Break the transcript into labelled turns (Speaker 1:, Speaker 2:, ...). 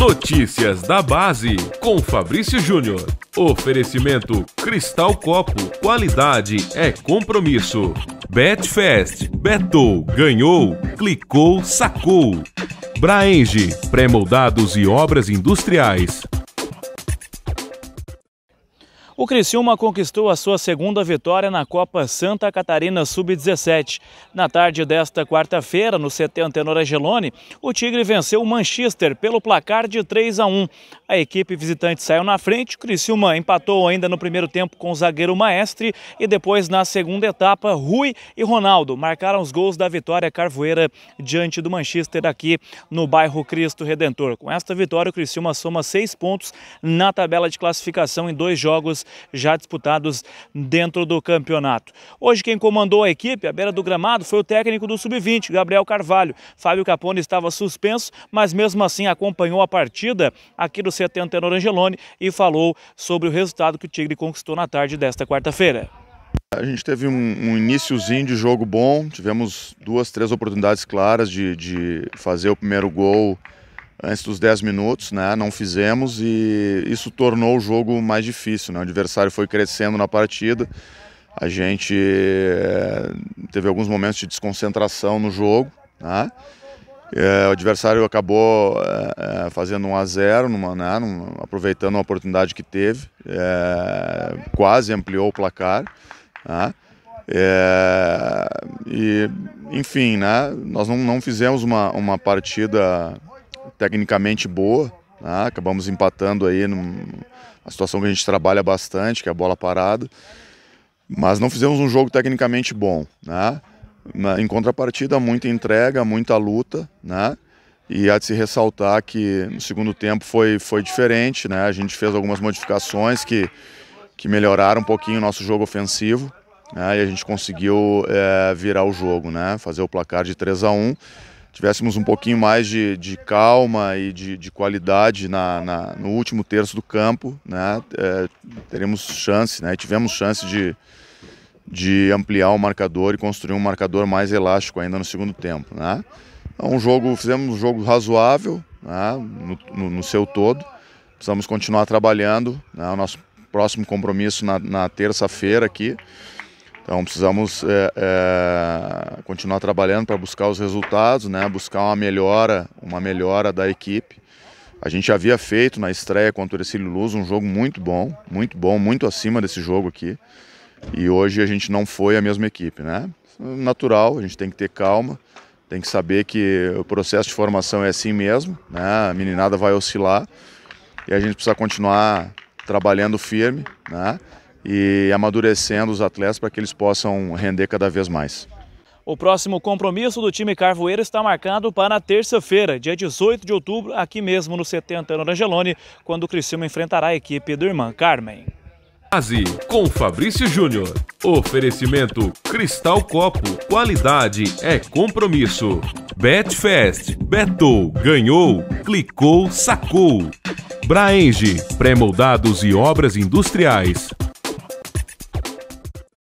Speaker 1: Notícias da Base, com Fabrício Júnior. Oferecimento Cristal Copo, qualidade é compromisso. Betfest, betou, ganhou, clicou, sacou. Braenge, pré-moldados e obras industriais.
Speaker 2: O Criciúma conquistou a sua segunda vitória na Copa Santa Catarina Sub-17. Na tarde desta quarta-feira, no CT Antenor Gelone, o Tigre venceu o Manchester pelo placar de 3 a 1. A equipe visitante saiu na frente, o Criciúma empatou ainda no primeiro tempo com o zagueiro Maestre e depois na segunda etapa, Rui e Ronaldo marcaram os gols da vitória carvoeira diante do Manchester aqui no bairro Cristo Redentor. Com esta vitória, o Criciúma soma seis pontos na tabela de classificação em dois jogos já disputados dentro do campeonato. Hoje quem comandou a equipe à beira do gramado foi o técnico do Sub-20, Gabriel Carvalho. Fábio Capone estava suspenso, mas mesmo assim acompanhou a partida aqui do CT Antenor Angelone e falou sobre o resultado que o Tigre conquistou na tarde desta quarta-feira.
Speaker 3: A gente teve um, um iníciozinho de jogo bom, tivemos duas, três oportunidades claras de, de fazer o primeiro gol antes dos 10 minutos, né? Não fizemos e isso tornou o jogo mais difícil, né? O adversário foi crescendo na partida. A gente eh, teve alguns momentos de desconcentração no jogo, né? Eh, o adversário acabou eh, fazendo 1 a 0 numa, né? aproveitando a oportunidade que teve, quase ampliou o placar. Né? É, e, enfim, né? nós não, não fizemos uma, uma partida tecnicamente boa. Né? Acabamos empatando aí numa situação que a gente trabalha bastante, que é a bola parada. Mas não fizemos um jogo tecnicamente bom. Né? Em contrapartida, muita entrega, muita luta. Né? E há de se ressaltar que no segundo tempo foi, foi diferente. Né? A gente fez algumas modificações que, que melhoraram um pouquinho o nosso jogo ofensivo. Né? E a gente conseguiu é, virar o jogo, né? fazer o placar de 3 a 1 tivéssemos um pouquinho mais de, de calma e de, de qualidade na, na, no último terço do campo, né, é, teremos chance, né, tivemos chance de, de ampliar o marcador e construir um marcador mais elástico ainda no segundo tempo. Né. Então, um jogo, fizemos um jogo razoável né, no, no, no, seu todo, precisamos continuar trabalhando, né, o nosso próximo compromisso na, na terça-feira aqui. Então precisamos é, é, continuar trabalhando para buscar os resultados, né? buscar uma melhora, uma melhora da equipe. A gente havia feito na estreia contra o Ercílio Luz um jogo muito bom, muito bom, muito acima desse jogo aqui. E hoje a gente não foi a mesma equipe, né? Natural, a gente tem que ter calma, tem que saber que o processo de formação é assim mesmo, né? A meninada vai oscilar e a gente precisa continuar trabalhando firme, né? e amadurecendo os atletas para que eles possam render cada vez mais.
Speaker 2: O próximo compromisso do time Carvoeiro está marcado para terça-feira, dia 18 de outubro, aqui mesmo no 70 no Angelone, quando o Criciúma enfrentará a equipe do irmão Carmen.
Speaker 1: Aze com Fabrício Júnior. Oferecimento Cristal Copo. Qualidade é compromisso. Betfest. Betou. Ganhou. Clicou. Sacou. Braenge. Pré-moldados e obras industriais.